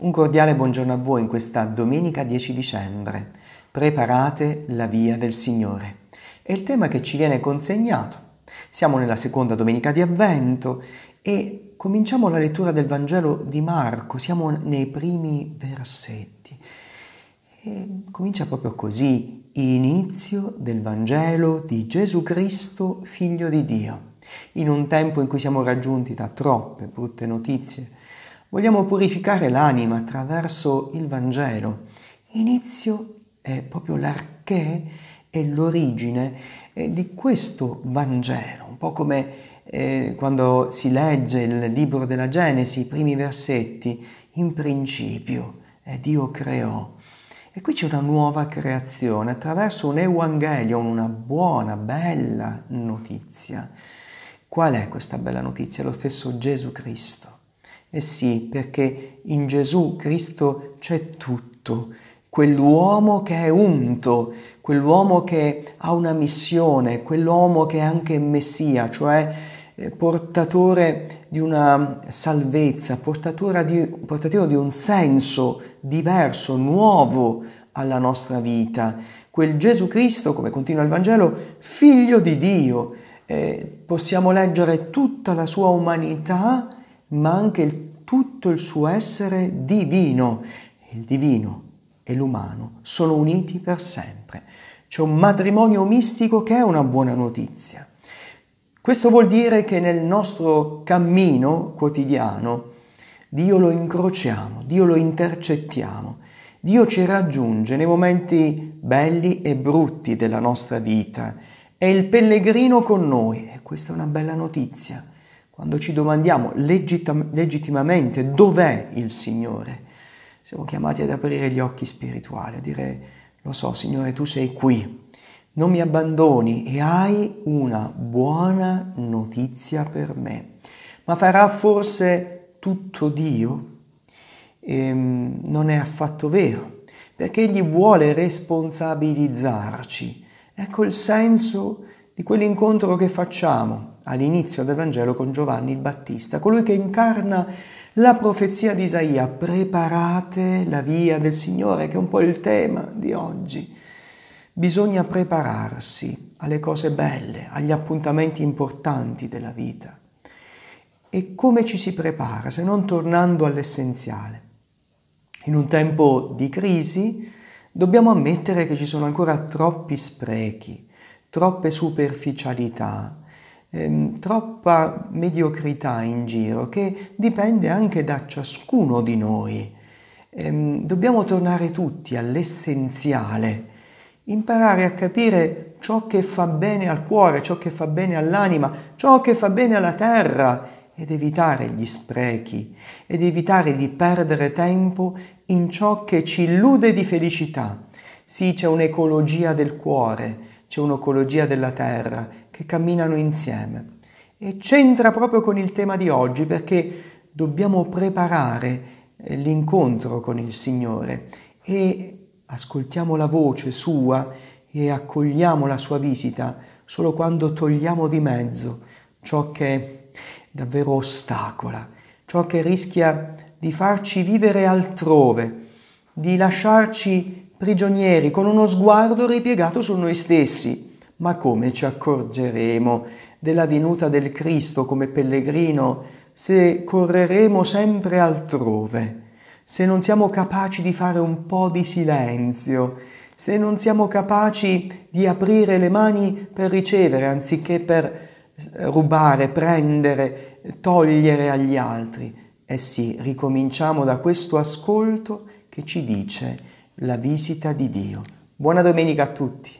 Un cordiale buongiorno a voi in questa domenica 10 dicembre. Preparate la via del Signore. È il tema che ci viene consegnato. Siamo nella seconda domenica di Avvento e cominciamo la lettura del Vangelo di Marco. Siamo nei primi versetti. E comincia proprio così, inizio del Vangelo di Gesù Cristo, figlio di Dio. In un tempo in cui siamo raggiunti da troppe brutte notizie, Vogliamo purificare l'anima attraverso il Vangelo. Inizio è proprio l'archè e l'origine eh, di questo Vangelo, un po' come eh, quando si legge il libro della Genesi, i primi versetti, in principio eh, Dio creò. E qui c'è una nuova creazione attraverso un Evangelio, una buona, bella notizia. Qual è questa bella notizia? Lo stesso Gesù Cristo eh sì, perché in Gesù Cristo c'è tutto. Quell'uomo che è unto, quell'uomo che ha una missione, quell'uomo che è anche messia, cioè eh, portatore di una salvezza, di, portatore di un senso diverso, nuovo alla nostra vita. Quel Gesù Cristo, come continua il Vangelo, figlio di Dio. Eh, possiamo leggere tutta la sua umanità, ma anche il tutto il suo essere divino. Il divino e l'umano sono uniti per sempre. C'è un matrimonio mistico che è una buona notizia. Questo vuol dire che nel nostro cammino quotidiano Dio lo incrociamo, Dio lo intercettiamo, Dio ci raggiunge nei momenti belli e brutti della nostra vita. È il pellegrino con noi e questa è una bella notizia. Quando ci domandiamo legittim- legittimamente dov'è il Signore, siamo chiamati ad aprire gli occhi spirituali, a dire lo so Signore tu sei qui, non mi abbandoni e hai una buona notizia per me. Ma farà forse tutto Dio? Ehm, non è affatto vero, perché Egli vuole responsabilizzarci. Ecco il senso di quell'incontro che facciamo all'inizio del Vangelo con Giovanni il Battista, colui che incarna la profezia di Isaia, preparate la via del Signore, che è un po' il tema di oggi. Bisogna prepararsi alle cose belle, agli appuntamenti importanti della vita. E come ci si prepara se non tornando all'essenziale? In un tempo di crisi dobbiamo ammettere che ci sono ancora troppi sprechi, troppe superficialità, ehm, troppa mediocrità in giro che dipende anche da ciascuno di noi. Ehm, dobbiamo tornare tutti all'essenziale, imparare a capire ciò che fa bene al cuore, ciò che fa bene all'anima, ciò che fa bene alla terra ed evitare gli sprechi ed evitare di perdere tempo in ciò che ci illude di felicità. Sì, c'è un'ecologia del cuore, c'è un'ecologia della terra, che camminano insieme. E c'entra proprio con il tema di oggi perché dobbiamo preparare eh, l'incontro con il Signore e ascoltiamo la voce sua e accogliamo la sua visita solo quando togliamo di mezzo ciò che davvero ostacola, ciò che rischia di farci vivere altrove, di lasciarci prigionieri, con uno sguardo ripiegato su noi stessi. Ma come ci accorgeremo della venuta del Cristo come pellegrino se correremo sempre altrove, se non siamo capaci di fare un po' di silenzio, se non siamo capaci di aprire le mani per ricevere anziché per eh, rubare, prendere, togliere agli altri? Eh sì, ricominciamo da questo ascolto che ci dice la visita di Dio. Buona domenica a tutti!